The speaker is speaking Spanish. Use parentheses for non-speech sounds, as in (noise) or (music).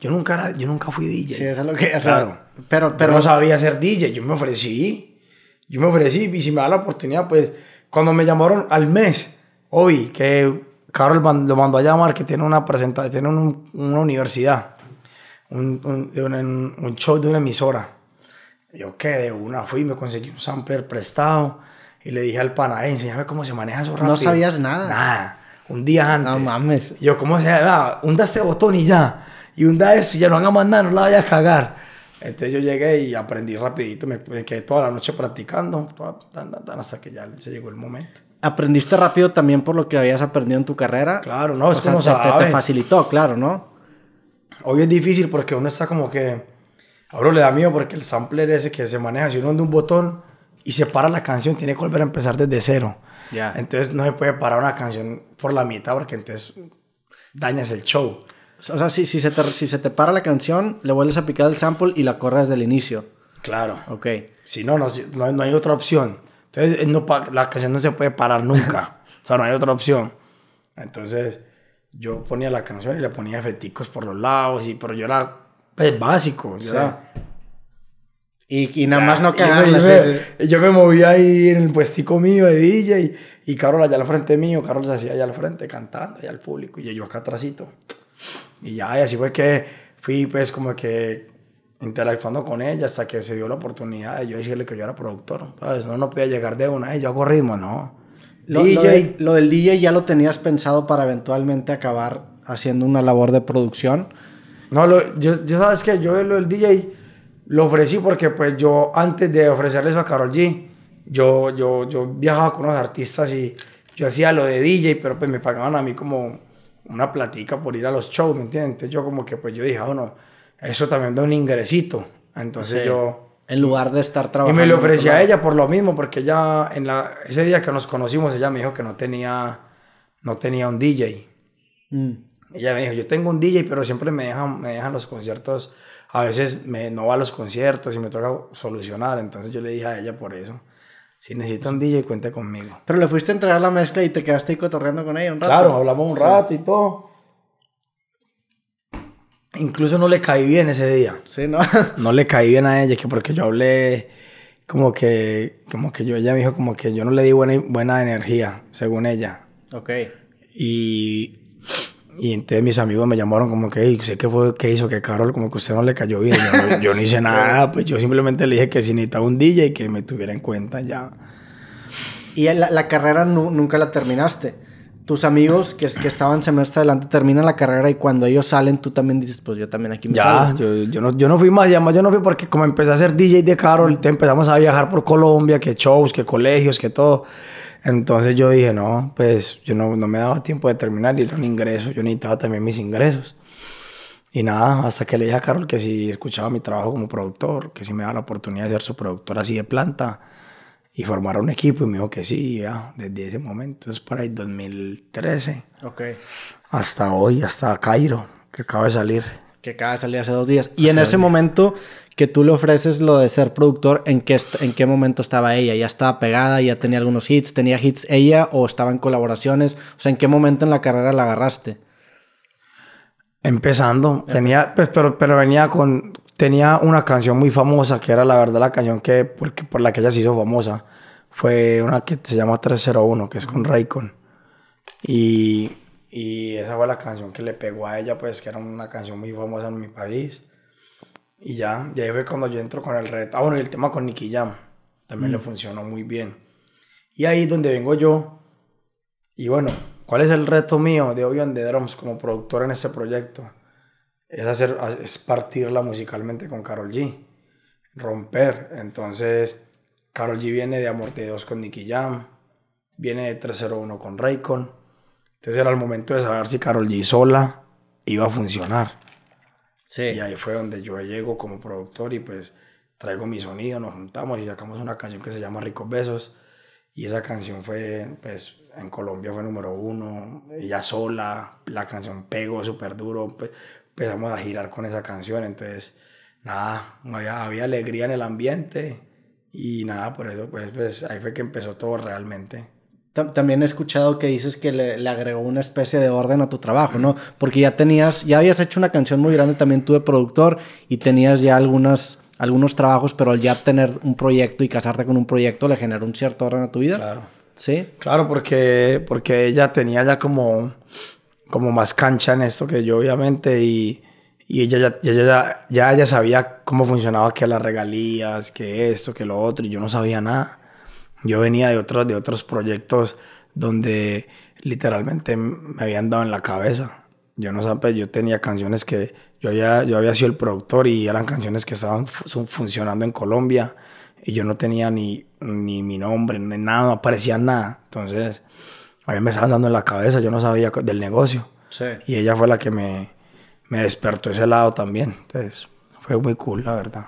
Yo nunca, yo nunca fui DJ. claro. Pero, pero... no sabía ser DJ, yo me ofrecí. Yo me ofrecí y si me da la oportunidad, pues... Cuando me llamaron al mes, hoy, que Carol lo mandó a llamar, que tiene una presentación, tiene una universidad, un, un, show de una emisora. Yo que de una fui, me conseguí un sampler prestado y le dije al pana, enséñame cómo se maneja eso rápido. No sabías nada. Nada un día antes. No mames. Yo, ¿cómo se llama? Ah, hunda ese botón y ya. Y hunda eso y ya no haga a mandar, no la vayas a cagar. Entonces yo llegué y aprendí rapidito, me, quedé toda la noche practicando, hasta que ya se llegó el momento. ¿Aprendiste rápido también por lo que habías aprendido en tu carrera? Claro, no, es te, facilitó, claro, ¿no? Hoy es difícil porque uno está como que... Ahora le da miedo porque el sampler ese que se maneja, si uno anda un botón y se para la canción, tiene que volver a empezar desde cero. Entonces no se puede parar una canción por la mitad porque entonces dañas el show. O sea, si, si, se, te, si se te para la canción, le vuelves a picar el sample y la corres desde el inicio. Claro. Ok. Si no, no, hay otra opción. Entonces eh, no, la canción no se puede parar nunca. (laughs) o sea, no hay otra opción. Entonces yo ponía la canción y le ponía efecticos por los lados, y, pero yo era pues, básico. Yo era y, y nada más no cagarla. Yo, me, yo me movía ahí en el puestico mío de DJ y, y Carol allá al frente mío, Carol se hacía allá al frente cantando allá al público y yo acá atrásito. Y ya, y así fue que fui pues como que interactuando con ella hasta que se dio la oportunidad de yo decirle que yo era productor. No, no podía llegar de una, yo hago ritmo, no. Lo, DJ. Lo, del DJ ya lo tenías pensado para eventualmente acabar haciendo una labor de producción. No, yo, yo sabes que yo lo del DJ lo ofrecí porque pues yo antes de ofrecerle eso a Carol G, yo, yo, yo viajaba con unos artistas y yo hacía lo de DJ, pero pues me pagaban a mí como una platica por ir a los shows, ¿me entiendes? Entonces yo como que pues yo dije, ah, bueno, eso también da un ingresito. Entonces yo... En lugar de estar trabajando. Y me lo ofrecí a ella por lo mismo, porque ella, en la, ese día que nos conocimos, ella me dijo que no tenía, no tenía un DJ. Mm. Ella me dijo, yo tengo un DJ, pero siempre me dejan, me dejan los conciertos, a veces me, no va a los conciertos y me toca solucionar. Entonces yo le dije a ella por eso. Si necesita un DJ, cuente conmigo. Pero le fuiste a entregar la mezcla y te quedaste ahí cotorreando con ella un rato. Claro, hablamos un rato y todo. Incluso no le caí bien ese día. Sí, ¿no? (laughs) no le caí bien a ella, que porque yo hablé como que, como que yo, ella me dijo como que yo no le di buena, buena energía, según ella. Ok. Y y entonces mis amigos me llamaron como que, usted qué fue, qué hizo, que Carol como que usted no le cayó bien. Yo, no hice (laughs) nada, pues yo simplemente le dije que si necesitaba un DJ y que me tuviera en cuenta ya. ¿Y la, carrera nunca la terminaste? tus amigos que, que estaban semestre adelante terminan la carrera y cuando ellos salen, tú también dices, pues yo también aquí me ya, salgo. Yo, yo, no, yo no fui más, ya más yo no fui porque como empecé a ser DJ de Carol, te empezamos a viajar por Colombia, que shows, que colegios, que todo. Entonces yo dije, no, pues yo no, no me daba tiempo de terminar y era un ingreso, yo necesitaba también mis ingresos. Y nada, hasta que le dije a Carol que si escuchaba mi trabajo como productor, que si me daba la oportunidad de ser su productor así de planta y formar un equipo. Y me dijo que sí, ya, desde ese momento, es para el 2013. Ok. Hasta hoy, hasta Cairo, que acaba de salir. Que acaba de salir hace dos días. Y en ese momento que tú le ofreces lo de ser productor, ¿en qué, ¿en qué momento estaba ella? ¿Ya estaba pegada? ¿Ya tenía algunos hits? ¿Tenía hits ella o estaba en colaboraciones? O sea, ¿en qué momento en la carrera la agarraste? Empezando, em- tenía, pues, pero, pero venía con, tenía una canción muy famosa que era la verdad la canción que por, la que ella se hizo famosa. Fue una que se llama 301, que es con Raycon. Y, esa fue la canción que le pegó a ella, pues que era una canción muy famosa en mi país. Y ya, y ahí fue cuando yo entro con el reto. Ah, bueno, el tema con Nicky Jam también le mm. funcionó muy bien. Y ahí es donde vengo yo. Y bueno, ¿cuál es el reto mío de en de Drums como productor en ese proyecto? es, hacer, es partirla musicalmente con Carol G, romper. Entonces, Carol G viene de Amor de Dios con Nicky Jam, viene de 301 con Raycon. Entonces era el momento de saber si Carol G sola iba a funcionar. Sí. Y ahí fue donde yo llego como productor y pues traigo mi sonido, nos juntamos y sacamos una canción que se llama Ricos Besos y esa canción fue, pues, en Colombia fue número uno, ella sola, la canción pegó súper duro, pues, empezamos a girar con esa canción, entonces, nada, había, alegría en el ambiente y nada, por eso, pues, pues ahí fue que empezó todo realmente. También he escuchado que dices que le, le, agregó una especie de orden a tu trabajo, ¿no? Porque ya tenías, ya habías hecho una canción muy grande también tú de productor y tenías ya algunas algunos trabajos, pero al ya tener un proyecto y casarte con un proyecto le generó un cierto orden a tu vida. Claro. Sí. Claro, porque, porque ella tenía ya como, como más cancha en esto que yo, obviamente, y, y ella, ya, ya, ya, ya sabía cómo funcionaba que las regalías, que esto, que lo otro, y yo no sabía nada. Yo venía de otros, de otros proyectos donde literalmente me habían dado en la cabeza yo no sabía, pues, yo tenía canciones que yo había, yo había sido el productor y eran canciones que estaban funcionando en Colombia y yo no tenía ni, ni mi nombre, ni nada, no aparecía nada. Entonces, a mí me estaban dando en la cabeza, yo no sabía del negocio. Y ella fue la que me, me despertó ese lado también. Entonces, fue muy cool, la verdad.